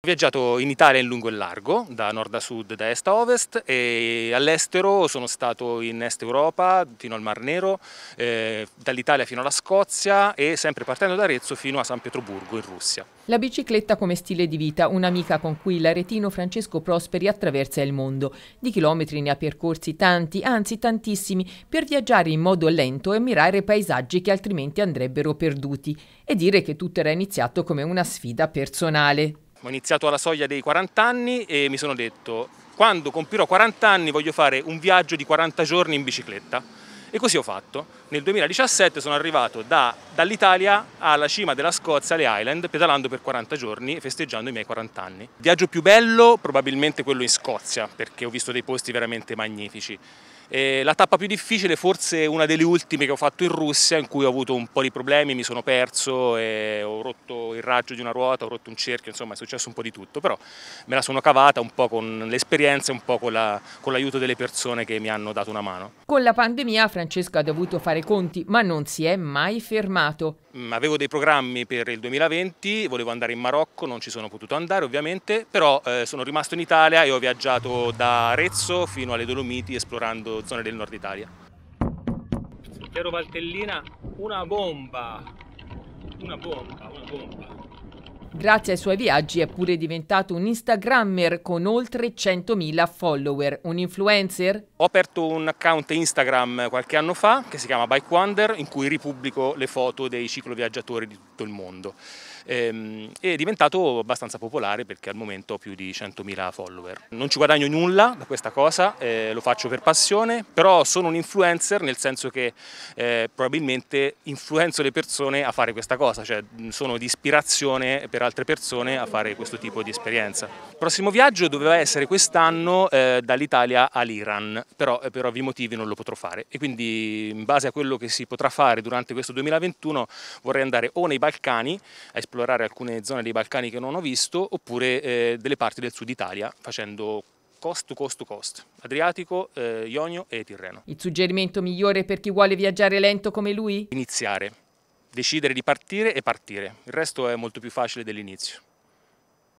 Ho viaggiato in Italia in lungo e largo, da nord a sud, da est a ovest e all'estero sono stato in est Europa fino al Mar Nero, eh, dall'Italia fino alla Scozia e sempre partendo da Arezzo fino a San Pietroburgo in Russia. La bicicletta come stile di vita, un'amica con cui l'aretino Francesco Prosperi attraversa il mondo. Di chilometri ne ha percorsi tanti, anzi tantissimi, per viaggiare in modo lento e mirare paesaggi che altrimenti andrebbero perduti. E dire che tutto era iniziato come una sfida personale. Ho iniziato alla soglia dei 40 anni e mi sono detto quando compirò 40 anni voglio fare un viaggio di 40 giorni in bicicletta e così ho fatto. Nel 2017 sono arrivato da, dall'Italia alla cima della Scozia, alle Highland, pedalando per 40 giorni e festeggiando i miei 40 anni. Il viaggio più bello probabilmente quello in Scozia perché ho visto dei posti veramente magnifici. Eh, la tappa più difficile forse una delle ultime che ho fatto in Russia in cui ho avuto un po' di problemi, mi sono perso, ho rotto il raggio di una ruota, ho rotto un cerchio, insomma è successo un po' di tutto, però me la sono cavata un po' con l'esperienza e un po' con, l'aiuto la, delle persone che mi hanno dato una mano. Con la pandemia Francesco ha dovuto fare conti ma non si è mai fermato. Mm, avevo dei programmi per il 2020, volevo andare in Marocco, non ci sono potuto andare ovviamente, però eh, sono rimasto in Italia e ho viaggiato da Arezzo fino alle Dolomiti esplorando zone del nord Italia. Piero Valtellina, una bomba, una bomba, una bomba. Grazie ai suoi viaggi è pure diventato un Instagrammer con oltre 100.000 follower. Un influencer? Ho aperto un account Instagram qualche anno fa che si chiama Bike Wonder in cui ripubblico le foto dei cicloviaggiatori di tutto il mondo. E, ehm, è diventato abbastanza popolare perché al momento ho più di 100.000 follower. Non ci guadagno nulla da questa cosa, eh, lo faccio per passione, però sono un influencer nel senso che eh, probabilmente influenzo le persone a fare questa cosa, cioè sono di ispirazione per altre persone a fare questo tipo di esperienza. Il prossimo viaggio doveva essere quest'anno eh, dall'Italia all'Iran, però eh, per ovvi motivi non lo potrò fare e quindi in base a quello che si potrà fare durante questo 2021 vorrei andare o nei Balcani a esplorare alcune zone dei Balcani che non ho visto oppure eh, delle parti del sud Italia facendo cost to cost to cost, Adriatico, eh, Ionio e Tirreno. Il suggerimento migliore per chi vuole viaggiare lento come lui? Iniziare decidere di partire e partire, il resto è molto più facile dell'inizio.